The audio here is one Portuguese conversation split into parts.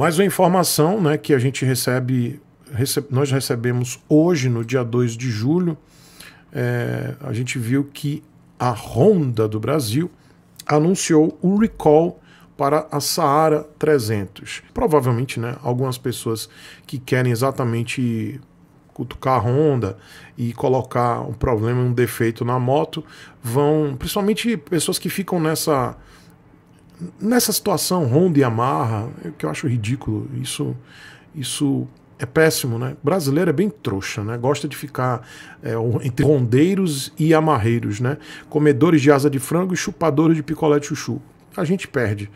Mas a informação né, que a gente recebe, nós recebemos hoje, no dia 2 de julho, é, a gente viu que a Honda do Brasil anunciou o recall para a Saara 300. Provavelmente, né, algumas pessoas que querem exatamente cutucar a Honda e colocar um problema, um defeito na moto, vão, principalmente pessoas que ficam nessa nessa situação, Honda e Yamaha, é que eu acho ridículo, isso, isso é péssimo, né? Brasileiro é bem trouxa, né? Gosta de ficar é, entre rondeiros e amarreiros, né? Comedores de asa de frango e chupadores de picolé de chuchu. A gente perde.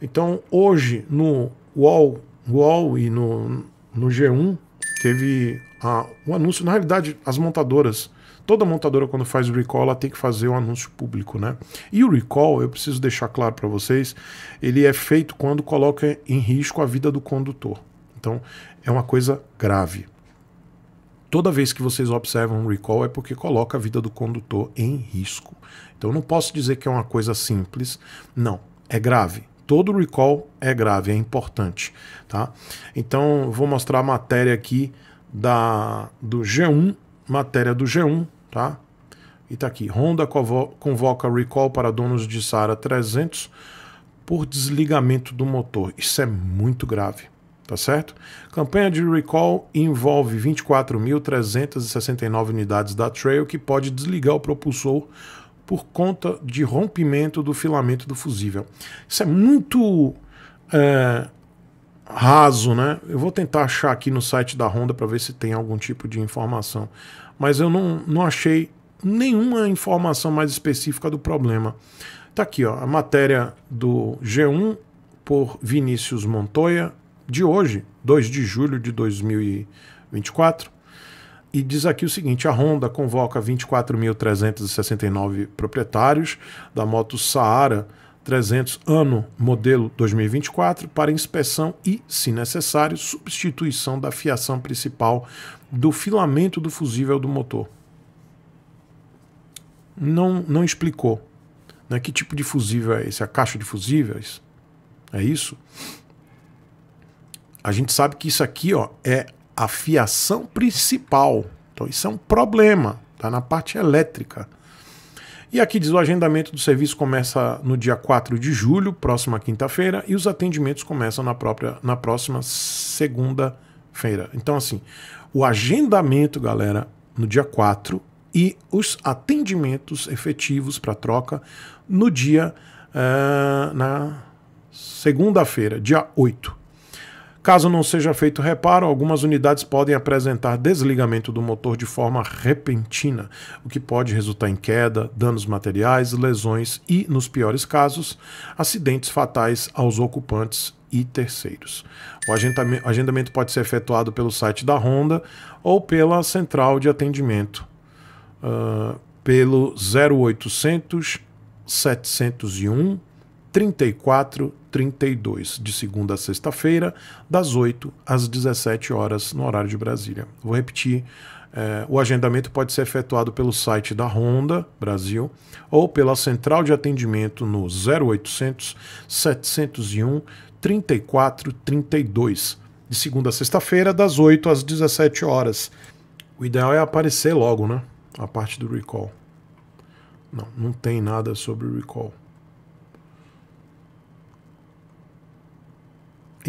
Então, hoje, no UOL, UOL e no, no G1, teve o ah, um anúncio. Na realidade, as montadoras toda montadora quando faz o recall ela tem que fazer o um anúncio público, né? E o recall, eu preciso deixar claro para vocês, ele é feito quando coloca em risco a vida do condutor. Então, é uma coisa grave. Toda vez que vocês observam um recall é porque coloca a vida do condutor em risco. Então, eu não posso dizer que é uma coisa simples. Não, é grave todo recall é grave, é importante, tá? Então, vou mostrar a matéria aqui da do G1, matéria do G1 tá? E tá aqui, Honda convoca recall para donos de Sara 300 por desligamento do motor. Isso é muito grave, tá certo? Campanha de recall envolve 24.369 unidades da Trail que pode desligar o propulsor por conta de rompimento do filamento do fusível. Isso é muito é, raso, né? Eu vou tentar achar aqui no site da Honda para ver se tem algum tipo de informação. Mas eu não, não achei nenhuma informação mais específica do problema. Tá aqui, ó, a matéria do G1 por Vinícius Montoya, de hoje, 2 de julho de 2024. E diz aqui o seguinte: a Honda convoca 24.369 proprietários da moto Saara 300 ano modelo 2024 para inspeção e, se necessário, substituição da fiação principal do filamento do fusível do motor. Não, não explicou. Né? Que tipo de fusível é esse? A caixa de fusíveis? É isso? A gente sabe que isso aqui ó, é a fiação principal. Então isso é um problema. Está na parte elétrica. E aqui diz: o agendamento do serviço começa no dia 4 de julho, próxima quinta-feira, e os atendimentos começam na, própria, na próxima segunda-feira. Então, assim, o agendamento, galera, no dia 4 e os atendimentos efetivos para troca no dia. Uh, na segunda-feira, dia 8. Caso não seja feito reparo, algumas unidades podem apresentar desligamento do motor de forma repentina, o que pode resultar em queda, danos materiais, lesões e, nos piores casos, acidentes fatais aos ocupantes e terceiros. O agendamento pode ser efetuado pelo site da Honda ou pela central de atendimento uh, pelo 0800 701 34 32, de segunda a sexta-feira, das 8 às 17 horas, no horário de Brasília. Vou repetir. Eh, o agendamento pode ser efetuado pelo site da Honda Brasil ou pela central de atendimento no 0800 701 3432, de segunda a sexta-feira, das 8 às 17 horas. O ideal é aparecer logo, né? A parte do recall. Não, não tem nada sobre o recall.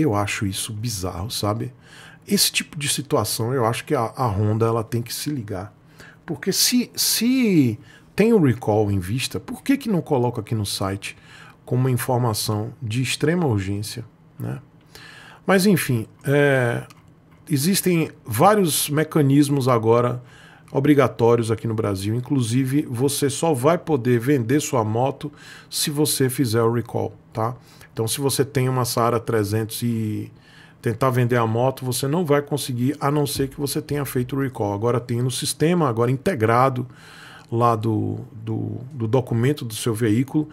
Eu acho isso bizarro, sabe? Esse tipo de situação eu acho que a, a Honda ela tem que se ligar. Porque se, se tem o um recall em vista, por que, que não coloca aqui no site como uma informação de extrema urgência? Né? Mas enfim, é, existem vários mecanismos agora obrigatórios aqui no Brasil. Inclusive, você só vai poder vender sua moto se você fizer o recall, tá? Então, se você tem uma Saara 300 e tentar vender a moto, você não vai conseguir, a não ser que você tenha feito o recall. Agora tem no sistema, agora integrado lá do, do, do documento do seu veículo.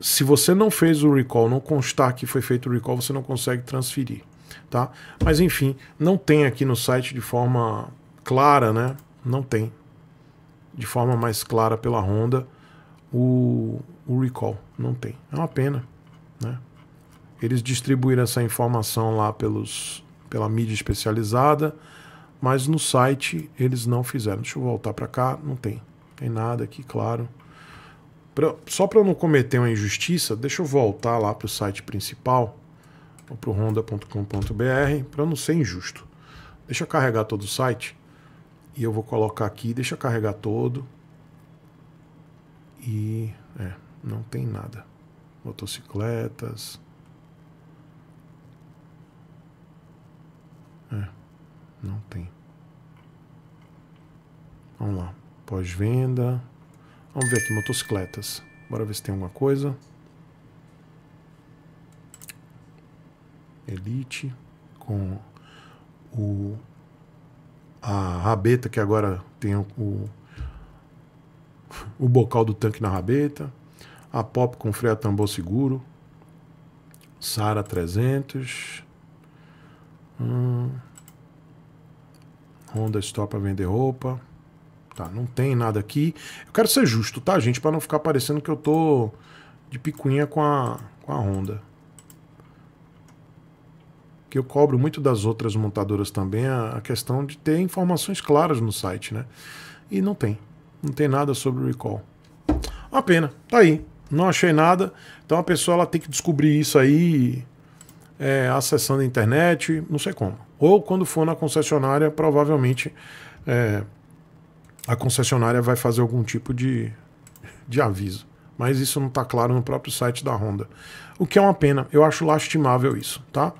Se você não fez o recall, não constar que foi feito o recall, você não consegue transferir, tá? Mas enfim, não tem aqui no site de forma clara, né? não tem, de forma mais clara pela Honda, o, o recall. Não tem. É uma pena. Né? Eles distribuíram essa informação lá pelos, pela mídia especializada, mas no site eles não fizeram. Deixa eu voltar para cá. Não tem. Tem nada aqui, claro. Pra, só para não cometer uma injustiça, deixa eu voltar lá para o site principal, para o honda.com.br, para não ser injusto. Deixa eu carregar todo o site. E eu vou colocar aqui, deixa carregar todo. E é, não tem nada. Motocicletas. É, não tem. Vamos lá. Pós-venda. Vamos ver aqui, motocicletas. Bora ver se tem alguma coisa. Elite com o a rabeta, que agora tem o, o, bocal do tanque na rabeta, a Pop com freio a tambor seguro, Sara 300, hum, Honda Store para vender roupa. Tá, não tem nada aqui. Eu quero ser justo, tá, gente? Para não ficar parecendo que eu tô de picuinha com a, com a Honda que eu cobro muito das outras montadoras também, a, a questão de ter informações claras no site, né? E não tem. Não tem nada sobre o recall. Uma pena. Tá aí. Não achei nada. Então a pessoa ela tem que descobrir isso aí é, acessando a internet, não sei como. Ou quando for na concessionária, provavelmente é, a concessionária vai fazer algum tipo de, de aviso. Mas isso não está claro no próprio site da Honda. O que é uma pena. Eu acho lastimável isso, tá?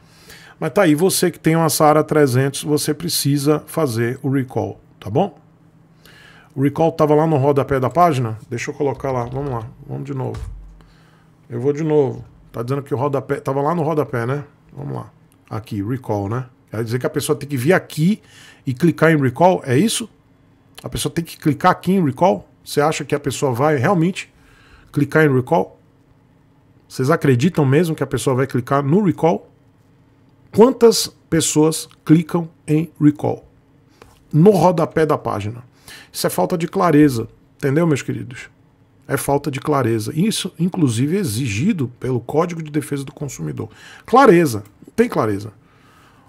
Mas tá aí, você que tem uma Saara 300, você precisa fazer o recall, tá bom? O recall tava lá no rodapé da página? Deixa eu colocar lá, vamos lá, vamos de novo. Eu vou de novo. Tá dizendo que o rodapé, tava lá no rodapé, né? Vamos lá. Aqui, recall, né? Quer dizer que a pessoa tem que vir aqui e clicar em recall, é isso? A pessoa tem que clicar aqui em recall? Você acha que a pessoa vai realmente clicar em recall? Vocês acreditam mesmo que a pessoa vai clicar no recall? quantas pessoas clicam em recall no rodapé da página. Isso é falta de clareza, entendeu, meus queridos? É falta de clareza. Isso, inclusive, é exigido pelo Código de Defesa do Consumidor. Clareza, tem clareza.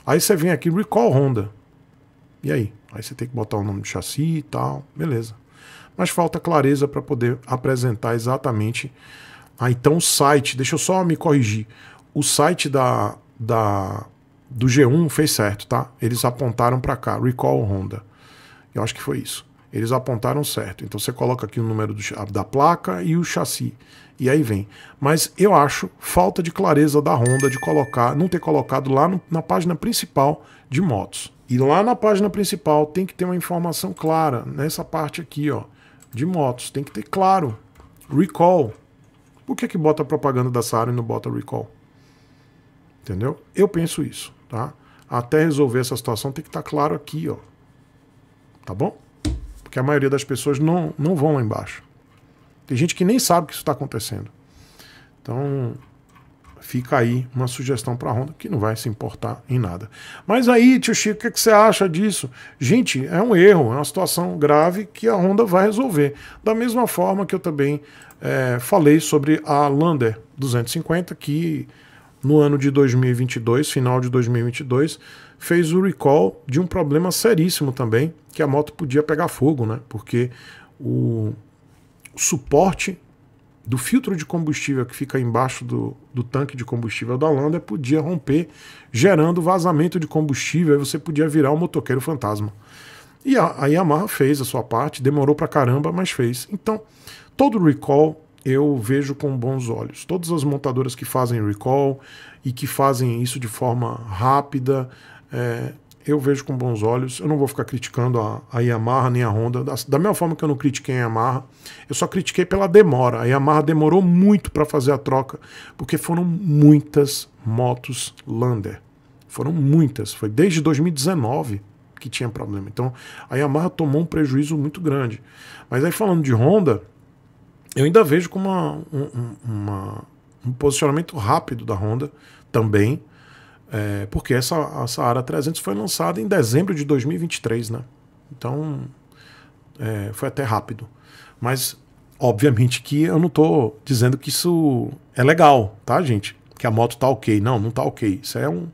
Aí você vem aqui, recall Honda. E aí? Aí você tem que botar o nome do chassi e tal, beleza. Mas falta clareza para poder apresentar exatamente. Ah, então o site, deixa eu só me corrigir. O site da, da do G1 fez certo, tá? Eles apontaram para cá, recall Honda. Eu acho que foi isso. Eles apontaram certo. Então você coloca aqui o número do, da placa e o chassi. E aí vem. Mas eu acho falta de clareza da Honda de colocar, não ter colocado lá no, na página principal de motos. E lá na página principal tem que ter uma informação clara nessa parte aqui, ó, de motos. Tem que ter claro. Recall. Por que que bota propaganda da Saara e não bota recall? Entendeu? Eu penso isso, tá? Até resolver essa situação tem que estar tá claro aqui, ó. Tá bom? Porque a maioria das pessoas não, não vão lá embaixo. Tem gente que nem sabe que isso está acontecendo. Então, fica aí uma sugestão para a Honda, que não vai se importar em nada. Mas aí, tio Chico, o que, que, você acha disso? Gente, é um erro, é uma situação grave que a Honda vai resolver. Da mesma forma que eu também é, falei sobre a Lander 250, que no ano de 2022, final de 2022, fez o recall de um problema seríssimo também, que a moto podia pegar fogo, né? Porque o suporte do filtro de combustível que fica embaixo do, do tanque de combustível da Lander podia romper, gerando vazamento de combustível, e você podia virar um motoqueiro fantasma. E a, a Yamaha fez a sua parte, demorou pra caramba, mas fez. Então, todo recall eu vejo com bons olhos. Todas as montadoras que fazem recall e que fazem isso de forma rápida, é, eu vejo com bons olhos. Eu não vou ficar criticando a, a Yamaha nem a Honda, da, da, mesma forma que eu não critiquei a Yamaha, eu só critiquei pela demora. A Yamaha demorou muito para fazer a troca, porque foram muitas motos Lander. Foram muitas, foi desde 2019 que tinha problema. Então a Yamaha tomou um prejuízo muito grande. Mas aí falando de Honda, eu ainda vejo como uma, um, uma, um posicionamento rápido da Honda também, é, porque essa, essa área 300 foi lançada em dezembro de 2023, né? Então, é, foi até rápido. Mas, obviamente que eu não estou dizendo que isso é legal, tá, gente? Que a moto tá ok. Não, não tá ok. Isso é, um,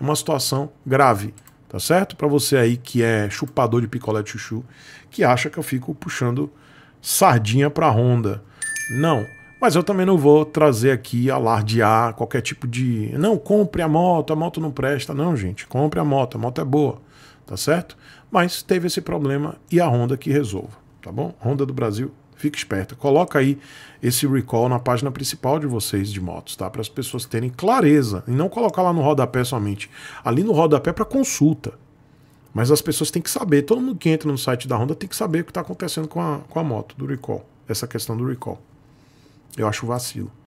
é uma situação grave, tá certo? Para você aí que é chupador de picolé de chuchu, que acha que eu fico puxando sardinha para Honda. Não. Mas eu também não vou trazer aqui alardear qualquer tipo de. Não, compre a moto, a moto não presta. Não, gente, compre a moto, a moto é boa, tá certo? Mas teve esse problema e a Honda que resolva, tá bom? Honda do Brasil, fique esperta. Coloca aí esse recall na página principal de vocês de motos, tá? Para as pessoas terem clareza e não colocar lá no rodapé somente. Ali no rodapé é para consulta mas as pessoas têm que saber, todo mundo que entra no site da Honda tem que saber o que está acontecendo com a, com a moto, do recall. Essa questão do recall. Eu acho vacilo.